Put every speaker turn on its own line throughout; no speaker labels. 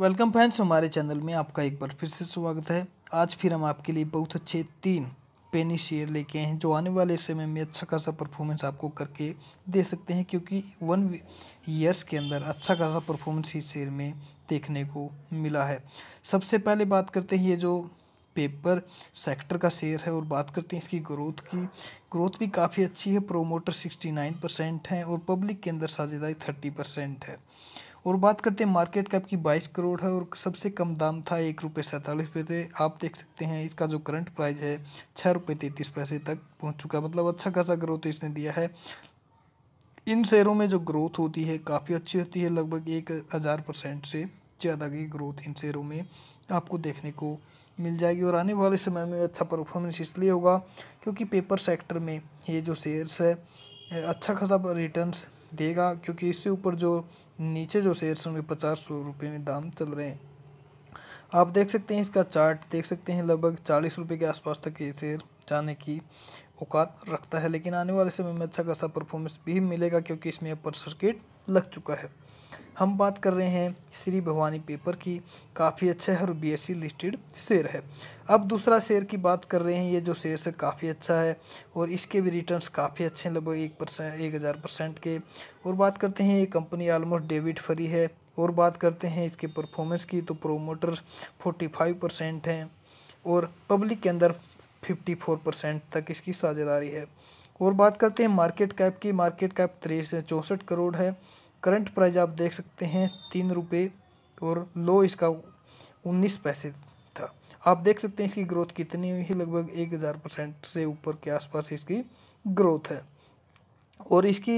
welcome friends हमारे channel में आपका एक बार फिर से स्वागत है आज फिर हम आपके लिए बहुत अच्छे तीन पेनी शेयर लेके आए हैं जो आने वाले समय में अच्छा खासा परफॉर्मेंस आपको करके दे सकते हैं क्योंकि वन ईयर्स के अंदर अच्छा खासा परफॉर्मेंस इस शेयर में देखने को मिला है सबसे पहले बात करते हैं ये जो पेपर सेक्टर का शेयर है और बात करते हैं इसकी ग्रोथ की ग्रोथ भी काफ़ी अच्छी है प्रोमोटर नाइन परसेंट हैं और पब्लिक के अंदर साझेदारी थर्टी परसेंट है और बात करते हैं मार्केट कैप की बाईस करोड़ है और सबसे कम दाम था एक रुपये सैंतालीस पैसे आप देख सकते हैं इसका जो करंट प्राइस है छः रुपये तैंतीस पैसे तक पहुंच चुका है मतलब अच्छा खासा ग्रोथ इसने दिया है इन शेयरों में जो ग्रोथ होती है काफ़ी अच्छी होती है लगभग एक हज़ार परसेंट से ज़्यादा की ग्रोथ इन शेयरों में आपको देखने को मिल जाएगी और आने वाले समय में अच्छा परफॉर्मेंस इसलिए होगा क्योंकि पेपर सेक्टर में ये जो शेयर्स है अच्छा खासा रिटर्न्स देगा क्योंकि इससे ऊपर जो नीचे जो शेयर सौ पचास सौ रुपये में दाम चल रहे हैं आप देख सकते हैं इसका चार्ट देख सकते हैं लगभग चालीस रुपये के आसपास तक ये शेयर जाने की औकात रखता है लेकिन आने वाले समय में अच्छा खासा परफॉर्मेंस भी मिलेगा क्योंकि इसमें अपर सर्किट लग चुका है हम बात कर रहे हैं श्री भवानी पेपर की काफ़ी अच्छा है और बीएससी लिस्टेड शेयर है अब दूसरा शेयर की बात कर रहे हैं ये जो शेयर है काफ़ी अच्छा है और इसके भी रिटर्न्स काफ़ी अच्छे हैं लगभग एक परसेंट एक हज़ार परसेंट के और बात करते हैं ये कंपनी आलमोस्ट डेबिट फ्री है और बात करते हैं इसके परफॉर्मेंस की तो प्रोमोटर फोर्टी फाइव परसेंट हैं और पब्लिक के अंदर फिफ्टी फोर परसेंट तक इसकी साझेदारी है और बात करते हैं मार्केट कैप की मार्केट कैप त्रेस चौंसठ करोड़ है करंट प्राइस आप देख सकते हैं तीन रुपये और लो इसका उन्नीस पैसे था आप देख सकते हैं इसकी ग्रोथ कितनी हुई है लगभग एक हज़ार परसेंट से ऊपर के आसपास इसकी ग्रोथ है और इसकी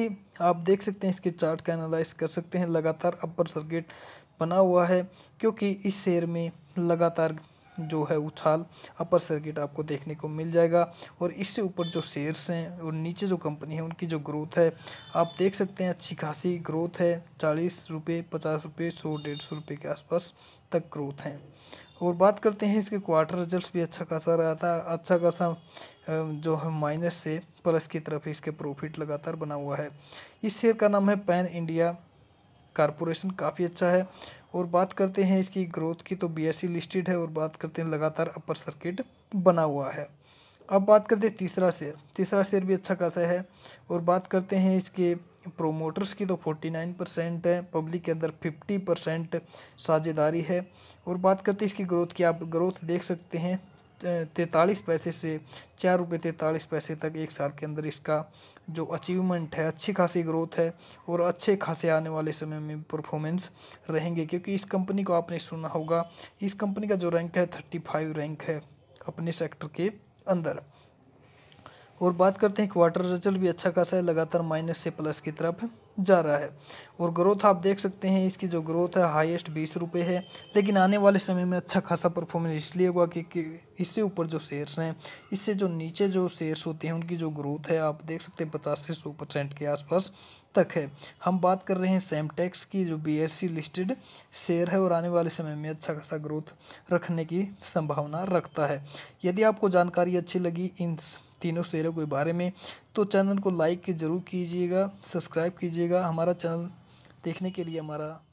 आप देख सकते हैं इसके चार्ट का एनालाइज कर सकते हैं लगातार अपर सर्किट बना हुआ है क्योंकि इस शेयर में लगातार जो है उछाल अपर सर्किट आपको देखने को मिल जाएगा और इससे ऊपर जो शेयर्स हैं और नीचे जो कंपनी है उनकी जो ग्रोथ है आप देख सकते हैं अच्छी खासी ग्रोथ है चालीस रुपये पचास रुपये सौ डेढ़ सौ रुपये के आसपास तक ग्रोथ है और बात करते हैं इसके क्वार्टर रिजल्ट्स भी अच्छा खासा रहा था अच्छा खासा जो है माइनस से प्लस की तरफ इसके प्रॉफिट लगातार बना हुआ है इस शेयर का नाम है पैन इंडिया कारपोरेशन काफ़ी अच्छा है और बात करते हैं इसकी ग्रोथ की तो बी लिस्टेड e है और बात करते हैं लगातार अपर सर्किट बना हुआ है अब बात करते हैं तीसरा शेयर तीसरा शेयर भी अच्छा खासा है और बात करते हैं इसके प्रोमोटर्स की तो फोर्टी नाइन परसेंट है पब्लिक के अंदर फिफ्टी परसेंट साझेदारी है और बात करते हैं इसकी ग्रोथ की आप ग्रोथ देख सकते हैं तैतालीस पैसे से चार रुपये तैतालीस पैसे तक एक साल के अंदर इसका जो अचीवमेंट है अच्छी खासी ग्रोथ है और अच्छे खासे आने वाले समय में परफॉर्मेंस रहेंगे क्योंकि इस कंपनी को आपने सुना होगा इस कंपनी का जो रैंक है थर्टी फाइव रैंक है अपने सेक्टर के अंदर और बात करते हैं क्वार्टर रिजल्ट भी अच्छा खासा है लगातार माइनस से प्लस की तरफ जा रहा है और ग्रोथ आप देख सकते हैं इसकी जो ग्रोथ है हाईएस्ट बीस रुपये है लेकिन आने वाले समय में अच्छा खासा परफॉर्मेंस इसलिए हुआ कि, कि इससे ऊपर जो शेयर्स हैं इससे जो नीचे जो शेयर्स होते हैं उनकी जो ग्रोथ है आप देख सकते हैं पचास से सौ परसेंट के आसपास तक है हम बात कर रहे हैं सैमटेक्स की जो सी लिस्टेड शेयर है और आने वाले समय में अच्छा खासा ग्रोथ रखने की संभावना रखता है यदि आपको जानकारी अच्छी लगी इन तीनों शेयरों के बारे में तो चैनल को लाइक ज़रूर कीजिएगा सब्सक्राइब कीजिएगा हमारा चैनल देखने के लिए हमारा